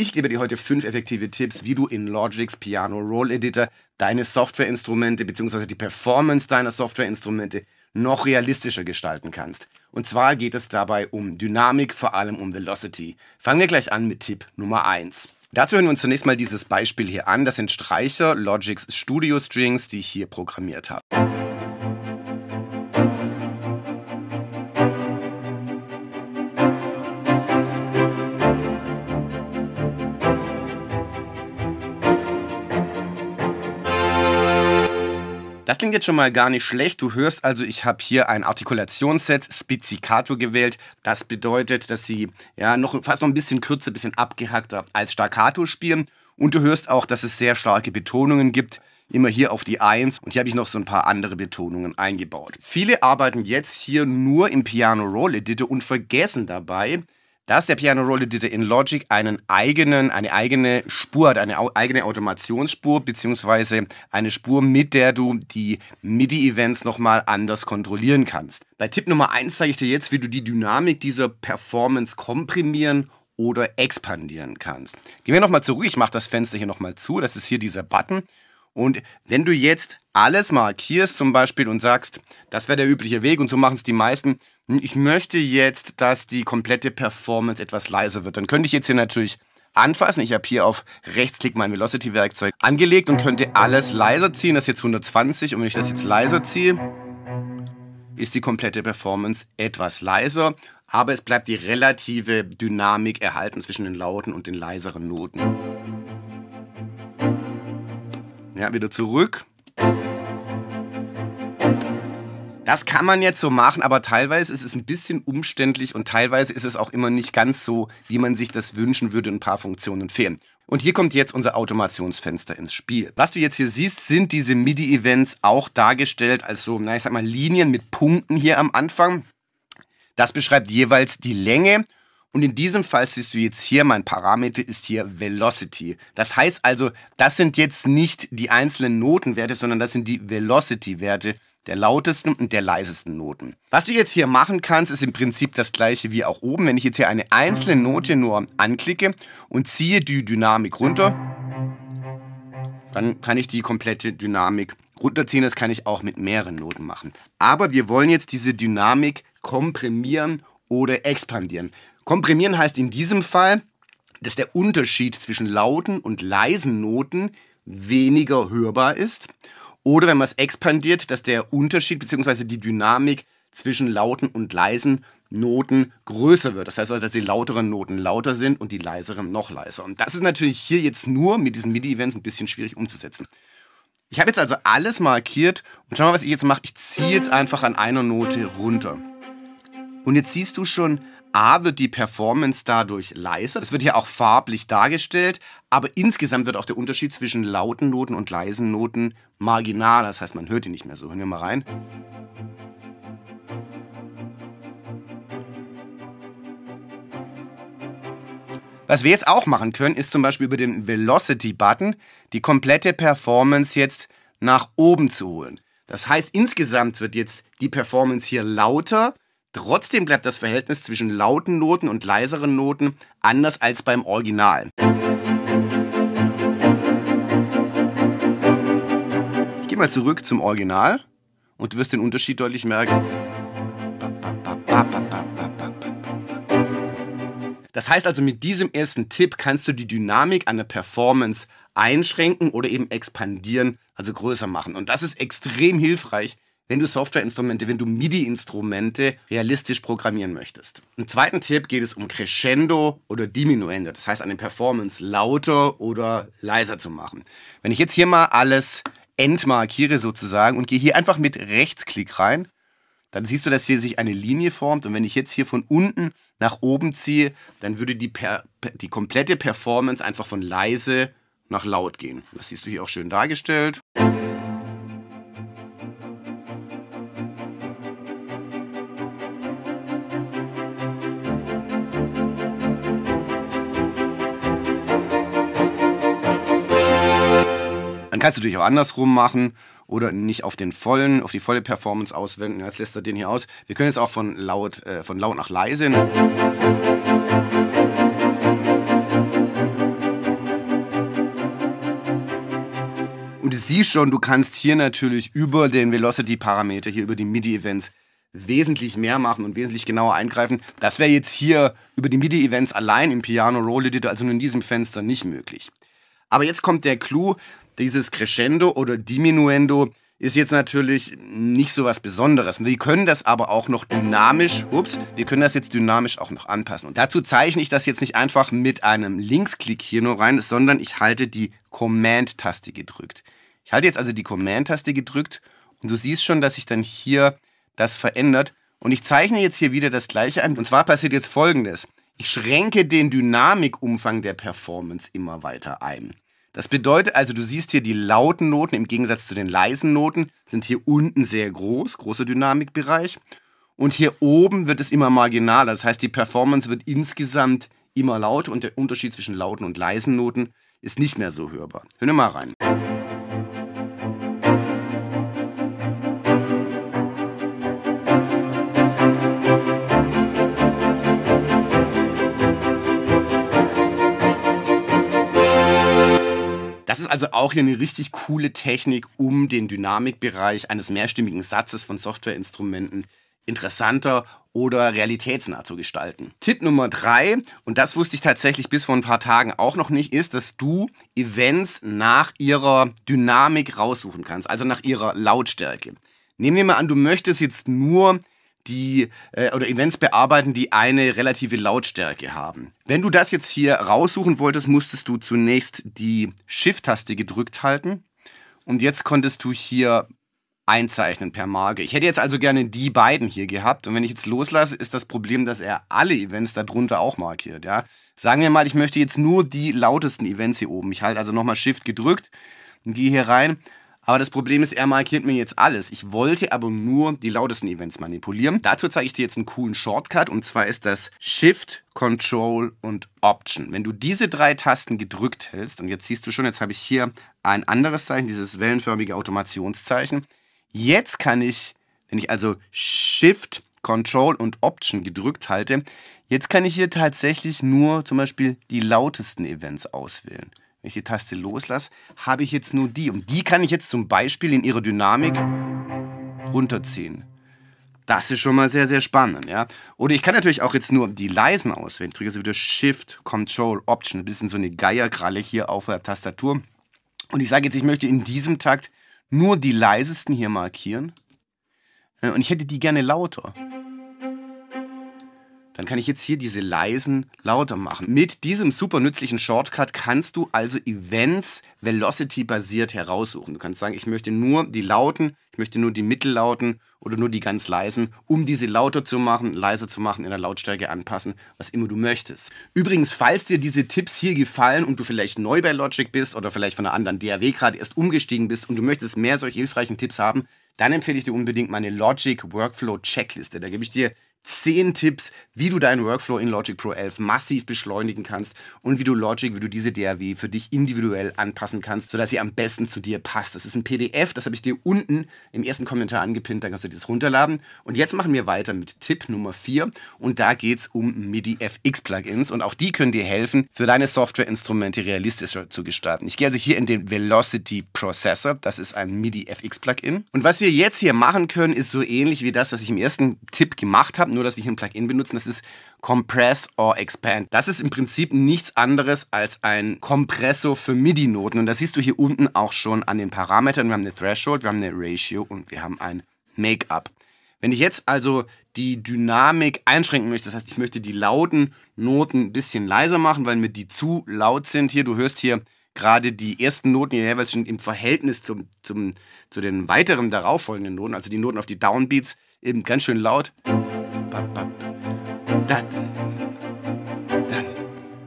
Ich gebe dir heute fünf effektive Tipps, wie du in Logic's Piano Roll Editor deine Softwareinstrumente bzw. die Performance deiner Softwareinstrumente noch realistischer gestalten kannst. Und zwar geht es dabei um Dynamik, vor allem um Velocity. Fangen wir gleich an mit Tipp Nummer 1. Dazu hören wir uns zunächst mal dieses Beispiel hier an. Das sind Streicher Logic's Studio Strings, die ich hier programmiert habe. Das klingt jetzt schon mal gar nicht schlecht. Du hörst also, ich habe hier ein Artikulationsset Spizzicato gewählt. Das bedeutet, dass sie ja noch fast noch ein bisschen kürzer, ein bisschen abgehackter als Staccato spielen. Und du hörst auch, dass es sehr starke Betonungen gibt. Immer hier auf die Eins und hier habe ich noch so ein paar andere Betonungen eingebaut. Viele arbeiten jetzt hier nur im Piano Roll Editor und vergessen dabei, dass der Piano Roller Editor in Logic einen eigenen, eine eigene Spur hat, eine au eigene Automationsspur, beziehungsweise eine Spur, mit der du die MIDI-Events nochmal anders kontrollieren kannst. Bei Tipp Nummer 1 zeige ich dir jetzt, wie du die Dynamik dieser Performance komprimieren oder expandieren kannst. Gehen wir nochmal zurück, ich mache das Fenster hier nochmal zu, das ist hier dieser Button und wenn du jetzt alles markierst zum Beispiel und sagst, das wäre der übliche Weg und so machen es die meisten, hm, ich möchte jetzt, dass die komplette Performance etwas leiser wird, dann könnte ich jetzt hier natürlich anfassen. Ich habe hier auf Rechtsklick mein Velocity-Werkzeug angelegt und könnte alles leiser ziehen. Das ist jetzt 120 und wenn ich das jetzt leiser ziehe, ist die komplette Performance etwas leiser, aber es bleibt die relative Dynamik erhalten zwischen den lauten und den leiseren Noten. Ja, wieder zurück. Das kann man jetzt so machen, aber teilweise ist es ein bisschen umständlich und teilweise ist es auch immer nicht ganz so, wie man sich das wünschen würde. Ein paar Funktionen fehlen. Und hier kommt jetzt unser Automationsfenster ins Spiel. Was du jetzt hier siehst, sind diese MIDI-Events auch dargestellt als so, na, ich sag mal, Linien mit Punkten hier am Anfang. Das beschreibt jeweils die Länge und in diesem Fall siehst du jetzt hier, mein Parameter ist hier Velocity. Das heißt also, das sind jetzt nicht die einzelnen Notenwerte, sondern das sind die Velocity-Werte der lautesten und der leisesten Noten. Was du jetzt hier machen kannst, ist im Prinzip das gleiche wie auch oben. Wenn ich jetzt hier eine einzelne mhm. Note nur anklicke und ziehe die Dynamik runter, dann kann ich die komplette Dynamik runterziehen. Das kann ich auch mit mehreren Noten machen. Aber wir wollen jetzt diese Dynamik komprimieren oder expandieren. Komprimieren heißt in diesem Fall, dass der Unterschied zwischen lauten und leisen Noten weniger hörbar ist. Oder wenn man es expandiert, dass der Unterschied bzw. die Dynamik zwischen lauten und leisen Noten größer wird. Das heißt also, dass die lauteren Noten lauter sind und die leiseren noch leiser. Und das ist natürlich hier jetzt nur mit diesen MIDI-Events ein bisschen schwierig umzusetzen. Ich habe jetzt also alles markiert und schau mal, was ich jetzt mache. Ich ziehe jetzt einfach an einer Note runter. Und jetzt siehst du schon, A wird die Performance dadurch leiser. Das wird hier auch farblich dargestellt, aber insgesamt wird auch der Unterschied zwischen lauten Noten und leisen Noten marginal. Das heißt, man hört die nicht mehr so. Hören wir mal rein. Was wir jetzt auch machen können, ist zum Beispiel über den Velocity-Button die komplette Performance jetzt nach oben zu holen. Das heißt, insgesamt wird jetzt die Performance hier lauter, Trotzdem bleibt das Verhältnis zwischen lauten Noten und leiseren Noten anders als beim Original. Ich gehe mal zurück zum Original und du wirst den Unterschied deutlich merken. Das heißt also, mit diesem ersten Tipp kannst du die Dynamik einer Performance einschränken oder eben expandieren, also größer machen. Und das ist extrem hilfreich, wenn du Softwareinstrumente, wenn du MIDI-Instrumente realistisch programmieren möchtest. Im zweiten Tipp geht es um Crescendo oder Diminuendo, das heißt eine Performance lauter oder leiser zu machen. Wenn ich jetzt hier mal alles entmarkiere sozusagen und gehe hier einfach mit Rechtsklick rein, dann siehst du, dass hier sich eine Linie formt. Und wenn ich jetzt hier von unten nach oben ziehe, dann würde die, per, die komplette Performance einfach von leise nach laut gehen. Das siehst du hier auch schön dargestellt. Kannst du natürlich auch andersrum machen oder nicht auf den vollen, auf die volle Performance auswenden. Jetzt lässt er den hier aus. Wir können jetzt auch von laut, äh, von laut nach leise. Ne? Und du siehst schon, du kannst hier natürlich über den Velocity-Parameter, hier über die MIDI-Events, wesentlich mehr machen und wesentlich genauer eingreifen. Das wäre jetzt hier über die MIDI-Events allein im Piano Roll Editor, also nur in diesem Fenster, nicht möglich. Aber jetzt kommt der Clou, dieses Crescendo oder Diminuendo ist jetzt natürlich nicht so was Besonderes. Wir können das aber auch noch dynamisch, ups, wir können das jetzt dynamisch auch noch anpassen. Und dazu zeichne ich das jetzt nicht einfach mit einem Linksklick hier nur rein, sondern ich halte die Command-Taste gedrückt. Ich halte jetzt also die Command-Taste gedrückt und du siehst schon, dass sich dann hier das verändert. Und ich zeichne jetzt hier wieder das gleiche ein. Und zwar passiert jetzt folgendes. Ich schränke den Dynamikumfang der Performance immer weiter ein. Das bedeutet also, du siehst hier die lauten Noten im Gegensatz zu den leisen Noten sind hier unten sehr groß, großer Dynamikbereich. Und hier oben wird es immer marginaler. Das heißt, die Performance wird insgesamt immer lauter und der Unterschied zwischen lauten und leisen Noten ist nicht mehr so hörbar. Hör mal rein. also auch hier eine richtig coole Technik, um den Dynamikbereich eines mehrstimmigen Satzes von Softwareinstrumenten interessanter oder realitätsnah zu gestalten. Tipp Nummer drei, und das wusste ich tatsächlich bis vor ein paar Tagen auch noch nicht, ist, dass du Events nach ihrer Dynamik raussuchen kannst, also nach ihrer Lautstärke. Nehmen wir mal an, du möchtest jetzt nur die äh, oder Events bearbeiten, die eine relative Lautstärke haben. Wenn du das jetzt hier raussuchen wolltest, musstest du zunächst die Shift-Taste gedrückt halten und jetzt konntest du hier einzeichnen per Marke. Ich hätte jetzt also gerne die beiden hier gehabt und wenn ich jetzt loslasse, ist das Problem, dass er alle Events darunter auch markiert. Ja? Sagen wir mal, ich möchte jetzt nur die lautesten Events hier oben. Ich halte also nochmal Shift gedrückt und gehe hier rein aber das Problem ist, er markiert mir jetzt alles. Ich wollte aber nur die lautesten Events manipulieren. Dazu zeige ich dir jetzt einen coolen Shortcut und zwar ist das Shift Control und Option. Wenn du diese drei Tasten gedrückt hältst, und jetzt siehst du schon, jetzt habe ich hier ein anderes Zeichen, dieses wellenförmige Automationszeichen. Jetzt kann ich, wenn ich also Shift, Control und Option gedrückt halte, jetzt kann ich hier tatsächlich nur zum Beispiel die lautesten Events auswählen. Wenn ich die Taste loslasse, habe ich jetzt nur die. Und die kann ich jetzt zum Beispiel in ihrer Dynamik runterziehen. Das ist schon mal sehr, sehr spannend. Ja? Oder ich kann natürlich auch jetzt nur die leisen auswählen. Ich drücke also wieder Shift, Control, Option. Ein bisschen so eine Geierkralle hier auf der Tastatur. Und ich sage jetzt, ich möchte in diesem Takt nur die leisesten hier markieren. Äh, und ich hätte die gerne lauter. Dann kann ich jetzt hier diese leisen lauter machen. Mit diesem super nützlichen Shortcut kannst du also Events Velocity-basiert heraussuchen. Du kannst sagen, ich möchte nur die lauten, ich möchte nur die mittellauten oder nur die ganz leisen, um diese lauter zu machen, leiser zu machen, in der Lautstärke anpassen, was immer du möchtest. Übrigens, falls dir diese Tipps hier gefallen und du vielleicht neu bei Logic bist oder vielleicht von einer anderen DAW gerade erst umgestiegen bist und du möchtest mehr solch hilfreichen Tipps haben, dann empfehle ich dir unbedingt meine Logic Workflow Checkliste. Da gebe ich dir 10 Tipps, wie du deinen Workflow in Logic Pro 11 massiv beschleunigen kannst und wie du Logic, wie du diese DAW für dich individuell anpassen kannst, sodass sie am besten zu dir passt. Das ist ein PDF, das habe ich dir unten im ersten Kommentar angepinnt, dann kannst du dir das runterladen. Und jetzt machen wir weiter mit Tipp Nummer 4 und da geht es um MIDI-FX-Plugins und auch die können dir helfen, für deine Softwareinstrumente realistischer zu gestalten. Ich gehe also hier in den Velocity Processor, das ist ein MIDI-FX-Plugin. Und was wir jetzt hier machen können, ist so ähnlich wie das, was ich im ersten Tipp gemacht habe, nur dass wir hier ein Plugin benutzen. Das ist Compress or Expand. Das ist im Prinzip nichts anderes als ein Kompressor für MIDI-Noten. Und das siehst du hier unten auch schon an den Parametern. Wir haben eine Threshold, wir haben eine Ratio und wir haben ein Make-up. Wenn ich jetzt also die Dynamik einschränken möchte, das heißt, ich möchte die lauten Noten ein bisschen leiser machen, weil mir die zu laut sind hier. Du hörst hier gerade die ersten Noten die jeweils schon im Verhältnis zum, zum, zu den weiteren darauffolgenden Noten, also die Noten auf die Downbeats, eben ganz schön laut.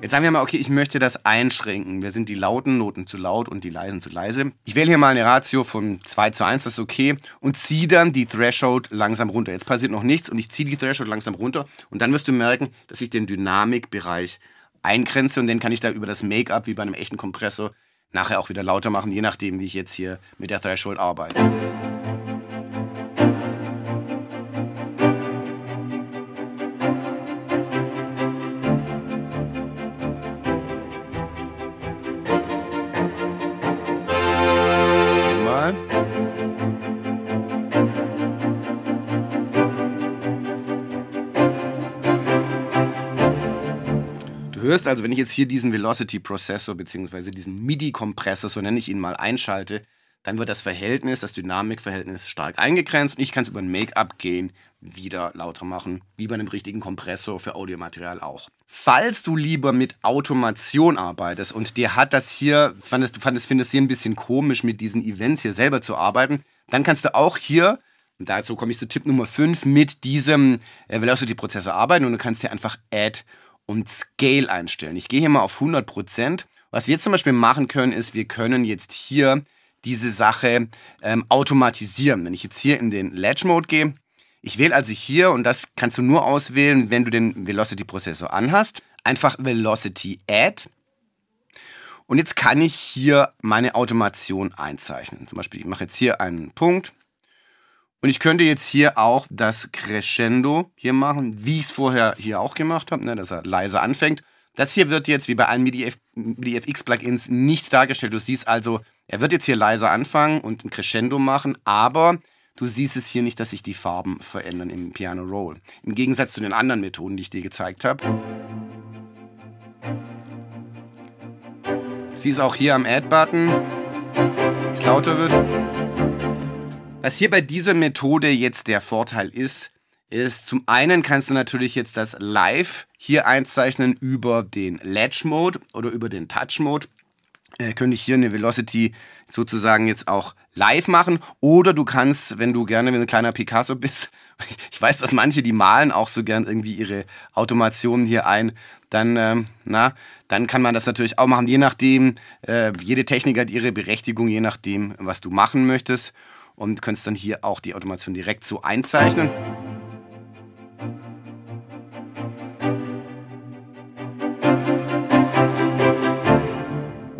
Jetzt sagen wir mal, okay, ich möchte das einschränken. Wir sind die lauten Noten zu laut und die leisen zu leise. Ich wähle hier mal eine Ratio von 2 zu 1, das ist okay, und ziehe dann die Threshold langsam runter. Jetzt passiert noch nichts und ich ziehe die Threshold langsam runter und dann wirst du merken, dass ich den Dynamikbereich eingrenze und den kann ich da über das Make-up wie bei einem echten Kompressor nachher auch wieder lauter machen, je nachdem, wie ich jetzt hier mit der Threshold arbeite. hörst also, wenn ich jetzt hier diesen Velocity Processor bzw. diesen MIDI-Kompressor, so nenne ich ihn mal, einschalte, dann wird das Verhältnis, das Dynamikverhältnis stark eingegrenzt und ich kann es über ein Make-up gehen wieder lauter machen, wie bei einem richtigen Kompressor für Audiomaterial auch. Falls du lieber mit Automation arbeitest und dir hat das hier, fandest, du fandest, findest hier ein bisschen komisch, mit diesen Events hier selber zu arbeiten, dann kannst du auch hier, und dazu komme ich zu Tipp Nummer 5, mit diesem äh, Velocity-Prozessor arbeiten und du kannst hier einfach Add und Scale einstellen. Ich gehe hier mal auf 100 Prozent. Was wir zum Beispiel machen können, ist, wir können jetzt hier diese Sache ähm, automatisieren. Wenn ich jetzt hier in den Ledge Mode gehe, ich wähle also hier, und das kannst du nur auswählen, wenn du den Velocity Prozessor anhast, einfach Velocity Add. Und jetzt kann ich hier meine Automation einzeichnen. Zum Beispiel, ich mache jetzt hier einen Punkt und ich könnte jetzt hier auch das Crescendo hier machen, wie ich es vorher hier auch gemacht habe, ne, dass er leise anfängt. Das hier wird jetzt, wie bei allen MIDI-FX-Plugins, nicht dargestellt. Du siehst also, er wird jetzt hier leise anfangen und ein Crescendo machen, aber du siehst es hier nicht, dass sich die Farben verändern im Piano Roll. Im Gegensatz zu den anderen Methoden, die ich dir gezeigt habe. Siehst auch hier am Add-Button, wie es lauter wird. Was hier bei dieser Methode jetzt der Vorteil ist, ist zum einen kannst du natürlich jetzt das Live hier einzeichnen über den Ledge Mode oder über den Touch Mode. Äh, könnte ich hier eine Velocity sozusagen jetzt auch live machen oder du kannst, wenn du gerne ein kleiner Picasso bist, ich weiß, dass manche, die malen auch so gern irgendwie ihre Automationen hier ein, dann, ähm, na, dann kann man das natürlich auch machen, je nachdem, äh, jede Technik hat ihre Berechtigung, je nachdem, was du machen möchtest und könntest dann hier auch die Automation direkt so einzeichnen.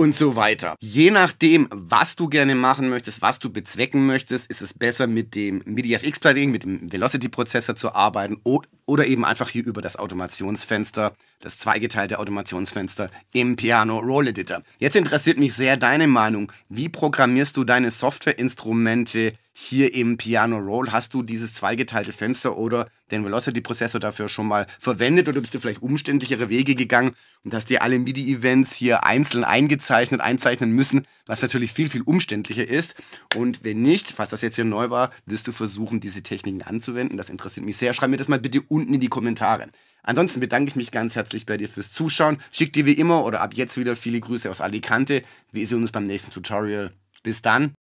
und so weiter. Je nachdem, was du gerne machen möchtest, was du bezwecken möchtest, ist es besser mit dem MIDI-FX-Plugin, mit dem Velocity-Prozessor zu arbeiten oder eben einfach hier über das Automationsfenster, das zweigeteilte Automationsfenster im Piano Roll Editor. Jetzt interessiert mich sehr deine Meinung. Wie programmierst du deine Softwareinstrumente hier im Piano Roll hast du dieses zweigeteilte Fenster oder den Velocity-Prozessor dafür schon mal verwendet oder bist du vielleicht umständlichere Wege gegangen und hast dir alle MIDI-Events hier einzeln eingezeichnet, einzeichnen müssen, was natürlich viel, viel umständlicher ist. Und wenn nicht, falls das jetzt hier neu war, wirst du versuchen, diese Techniken anzuwenden. Das interessiert mich sehr. Schreib mir das mal bitte unten in die Kommentare. Ansonsten bedanke ich mich ganz herzlich bei dir fürs Zuschauen. Schick dir wie immer oder ab jetzt wieder viele Grüße aus Alicante. Wir sehen uns beim nächsten Tutorial. Bis dann.